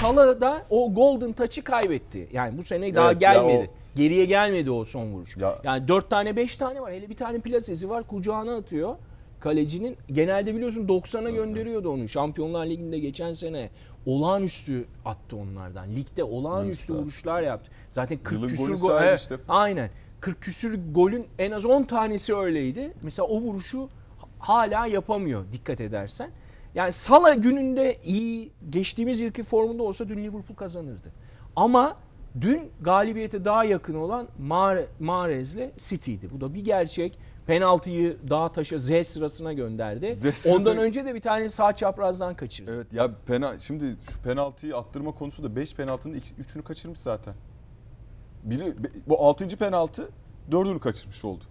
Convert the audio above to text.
Salah da o golden touch'ı kaybetti. Yani bu sene evet, daha gelmedi. O... Geriye gelmedi o son vuruş. Ya... Yani 4 tane 5 tane var. Hele bir tane plasesi var kucağına atıyor. Kalecinin genelde biliyorsun 90'a gönderiyordu onu. Şampiyonlar Ligi'nde geçen sene olağanüstü attı onlardan. Ligde olağanüstü Neyse. vuruşlar yaptı. Zaten 40 Yılın küsür gol. Evet, işte. Aynen. 40 küsür golün en az 10 tanesi öyleydi. Mesela o vuruşu hala yapamıyor dikkat edersen. Yani Salah gününde iyi geçtiğimiz yılki formunda olsa dün Liverpool kazanırdı. Ama dün galibiyete daha yakın olan Mare, Mahrez'le City'ydi. Bu da bir gerçek. Penaltıyı daha taşa Z sırasına gönderdi. Z sırası... Ondan önce de bir tane sağ çaprazdan kaçırdı. Evet ya pena şimdi şu penaltıyı attırma konusu da 5 penaltının 3'ünü kaçırmış zaten. Bili, bu 6. penaltı 4'ünü kaçırmış oldu.